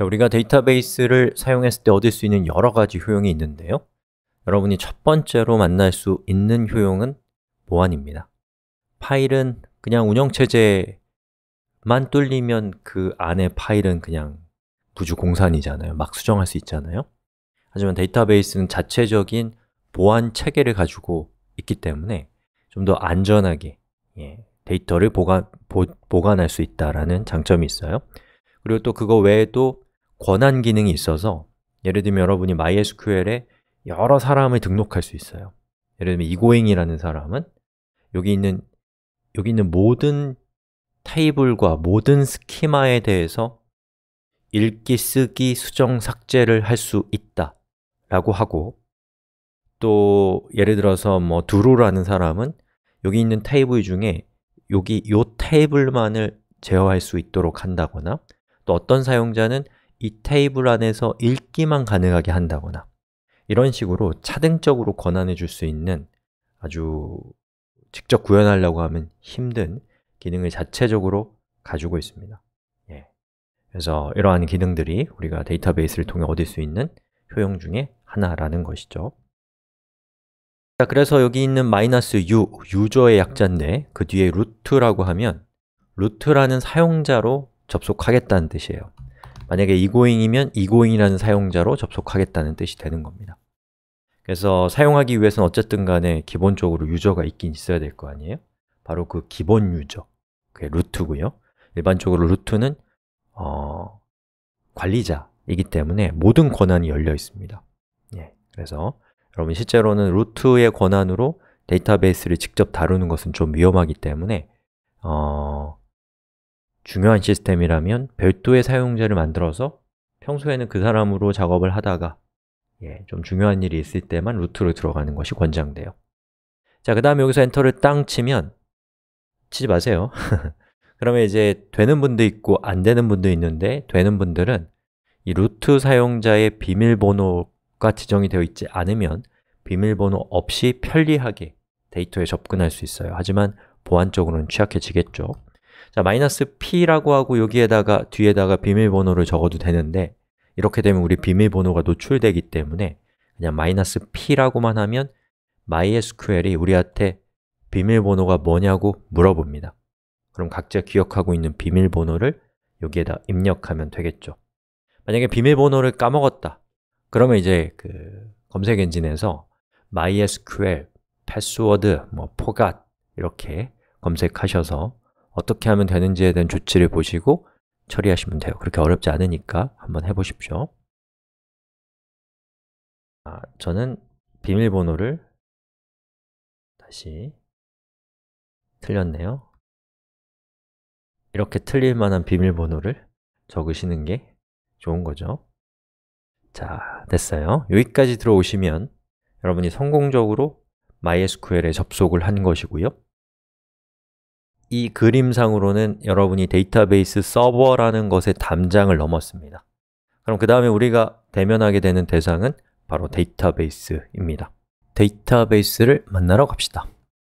자, 우리가 데이터베이스를 사용했을 때 얻을 수 있는 여러 가지 효용이 있는데요 여러분이 첫 번째로 만날 수 있는 효용은 보안입니다 파일은 그냥 운영체제만 뚫리면 그 안에 파일은 그냥 부주공산이잖아요 막 수정할 수 있잖아요 하지만 데이터베이스는 자체적인 보안 체계를 가지고 있기 때문에 좀 더 안전하게 예, 데이터를 보관, 보, 관할수 있다는 장점이 있어요 그리고 또 그거 외에도 권한 기능이 있어서 예를 들면 여러분이 MySQL에 여러 사람을 등록할 수 있어요 예를 들면 이고잉이라는 사람은 여기 있는 여기 있는 모든 테이블과 모든 스키마에 대해서 읽기, 쓰기, 수정, 삭제를 할 수 있다 라고 하고 또 예를 들어서 뭐 두루라는 사람은 여기 있는 테이블 중에 여기 요 테이블만을 제어할 수 있도록 한다거나 또 어떤 사용자는 이 테이블 안에서 읽기만 가능하게 한다거나 이런 식으로 차등적으로 권한해 줄 수 있는 아주 직접 구현하려고 하면 힘든 기능을 자체적으로 가지고 있습니다 예. 그래서 이러한 기능들이 우리가 데이터베이스를 통해 얻을 수 있는 효용 중에 하나라는 것이죠 자, 그래서 여기 있는 마이너스 u, 유저의 약자인데 그 뒤에 루트라고 하면 루트라는 사용자로 접속하겠다는 뜻이에요 만약에 이고잉이면 이고잉이라는 사용자로 접속하겠다는 뜻이 되는 겁니다. 그래서 사용하기 위해서는 어쨌든 간에 기본적으로 유저가 있긴 있어야 될 거 아니에요? 바로 그 기본 유저, 그게 루트고요. 일반적으로 루트는 어, 관리자이기 때문에 모든 권한이 열려 있습니다. 예, 그래서 여러분 실제로는 루트의 권한으로 데이터베이스를 직접 다루는 것은 좀 위험하기 때문에 어, 중요한 시스템이라면 별도의 사용자를 만들어서 평소에는 그 사람으로 작업을 하다가 예, 좀 중요한 일이 있을 때만 루트로 들어가는 것이 권장돼요 자, 그 다음에 여기서 엔터를 땅 치면 치지 마세요 그러면 이제 되는 분도 있고 안 되는 분도 있는데 되는 분들은 이 루트 사용자의 비밀번호가 지정이 되어 있지 않으면 비밀번호 없이 편리하게 데이터에 접근할 수 있어요 하지만 보안적으로는 취약해지겠죠 자, 마이너스 P라고 하고 여기에다가 뒤에다가 비밀번호를 적어도 되는데 이렇게 되면 우리 비밀번호가 노출되기 때문에 그냥 마이너스 P라고만 하면 MySQL이 우리한테 비밀번호가 뭐냐고 물어봅니다 그럼 각자 기억하고 있는 비밀번호를 여기에다 입력하면 되겠죠 만약에 비밀번호를 까먹었다 그러면 이제 그 검색 엔진에서 MySQL, 패스워드, 뭐 forgot 이렇게 검색하셔서 어떻게 하면 되는지에 대한 조치를 보시고 처리하시면 돼요 그렇게 어렵지 않으니까 한번 해보십시오 아, 저는 비밀번호를 다시 틀렸네요 이렇게 틀릴 만한 비밀번호를 적으시는 게 좋은 거죠 자, 됐어요 여기까지 들어오시면 여러분이 성공적으로 MySQL에 접속을 한 것이고요 이 그림상으로는 여러분이 데이터베이스 서버라는 것의 담장을 넘었습니다 그럼 그 다음에 우리가 대면하게 되는 대상은 바로 데이터베이스입니다 데이터베이스를 만나러 갑시다